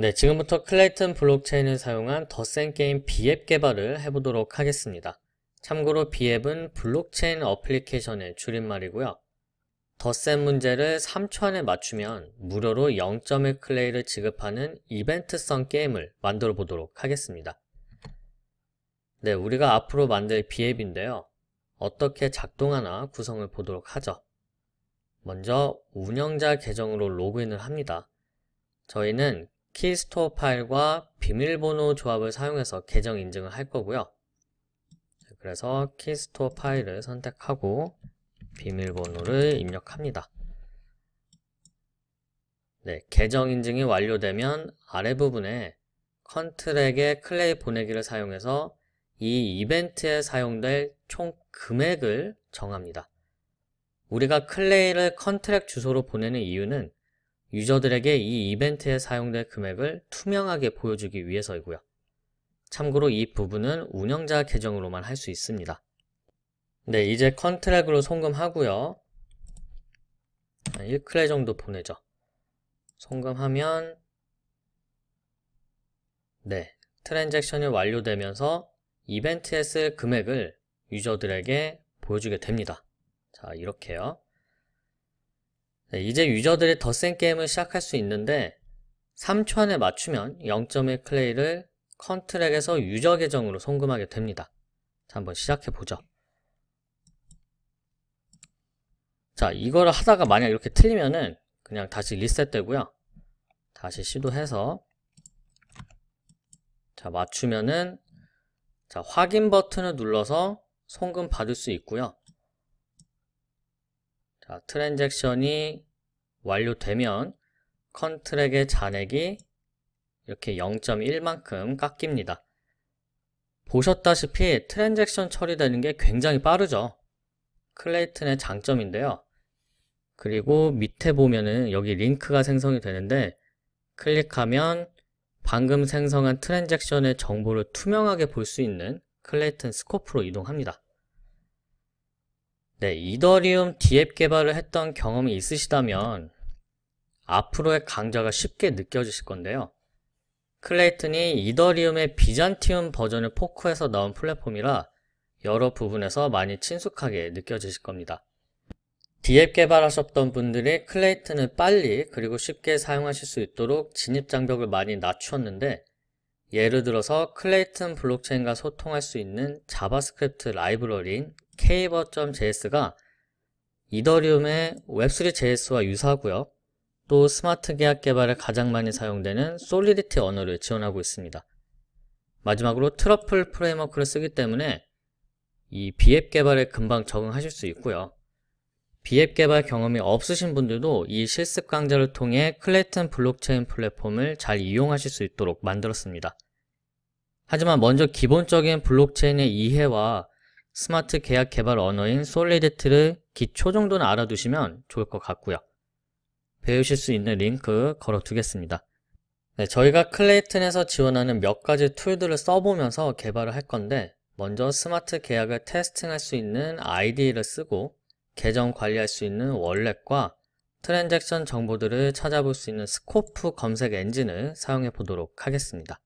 네, 지금부터 클레이튼 블록체인을 사용한 더센 게임 비앱 개발을 해보도록 하겠습니다. 참고로 비앱은 블록체인 어플리케이션의 줄임말이고요. 더센 문제를 3초 안에 맞추면 무료로 0.1 클레이를 지급하는 이벤트성 게임을 만들어 보도록 하겠습니다. 네, 우리가 앞으로 만들 비앱인데요. 어떻게 작동하나 구성을 보도록 하죠. 먼저 운영자 계정으로 로그인을 합니다. 저희는 키스토어 파일과 비밀번호 조합을 사용해서 계정 인증을 할 거고요. 그래서 키스토어 파일을 선택하고 비밀번호를 입력합니다. 네, 계정 인증이 완료되면 아래 부분에 컨트랙의 클레이 보내기를 사용해서 이 이벤트에 사용될 총 금액을 정합니다. 우리가 클레이를 컨트랙 주소로 보내는 이유는 유저들에게 이 이벤트에 사용될 금액을 투명하게 보여주기 위해서이고요. 참고로 이 부분은 운영자 계정으로만 할 수 있습니다. 네, 이제 컨트랙으로 송금하고요. 1클레 정도 보내죠. 송금하면 네, 트랜잭션이 완료되면서 이벤트에 쓸 금액을 유저들에게 보여주게 됩니다. 자, 이렇게요. 네, 이제 유저들이 더센 게임을 시작할 수 있는데 3초 안에 맞추면 0.1 클레이를 컨트랙에서 유저 계정으로 송금하게 됩니다. 자, 한번 시작해 보죠. 자, 이거를 하다가 만약 이렇게 틀리면은 그냥 다시 리셋되고요. 다시 시도해서 자, 맞추면은 자, 확인 버튼을 눌러서 송금 받을 수 있고요. 자, 트랜잭션이 완료되면 컨트랙의 잔액이 이렇게 0.1만큼 깎입니다. 보셨다시피 트랜잭션 처리되는 게 굉장히 빠르죠. 클레이튼의 장점인데요. 그리고 밑에 보면은 여기 링크가 생성이 되는데 클릭하면 방금 생성한 트랜잭션의 정보를 투명하게 볼 수 있는 클레이튼 스코프로 이동합니다. 네, 이더리움 디앱 개발을 했던 경험이 있으시다면 앞으로의 강좌가 쉽게 느껴지실 건데요. 클레이튼이 이더리움의 비잔티움 버전을 포크해서 나온 플랫폼이라 여러 부분에서 많이 친숙하게 느껴지실 겁니다. 디앱 개발하셨던 분들이 클레이튼을 빨리 그리고 쉽게 사용하실 수 있도록 진입장벽을 많이 낮추었는데 예를 들어서 클레이튼 블록체인과 소통할 수 있는 자바스크립트 라이브러리인 케이버.js가 이더리움의 웹3 JS와 유사하고요. 또 스마트 계약 개발에 가장 많이 사용되는 솔리디티 언어를 지원하고 있습니다. 마지막으로 트러플 프레임워크를 쓰기 때문에 이 비앱 개발에 금방 적응하실 수 있고요. 비앱 개발 경험이 없으신 분들도 이 실습 강좌를 통해 클레튼 블록체인 플랫폼을 잘 이용하실 수 있도록 만들었습니다. 하지만 먼저 기본적인 블록체인의 이해와 스마트 계약 개발 언어인 솔리디트를 기초 정도는 알아두시면 좋을 것 같고요. 배우실 수 있는 링크 걸어두겠습니다. 네, 저희가 클레이튼에서 지원하는 몇 가지 툴들을 써보면서 개발을 할 건데 먼저 스마트 계약을 테스팅할 수 있는 아이디를 쓰고 계정 관리할 수 있는 월렛과 트랜잭션 정보들을 찾아볼 수 있는 스코프 검색 엔진을 사용해 보도록 하겠습니다.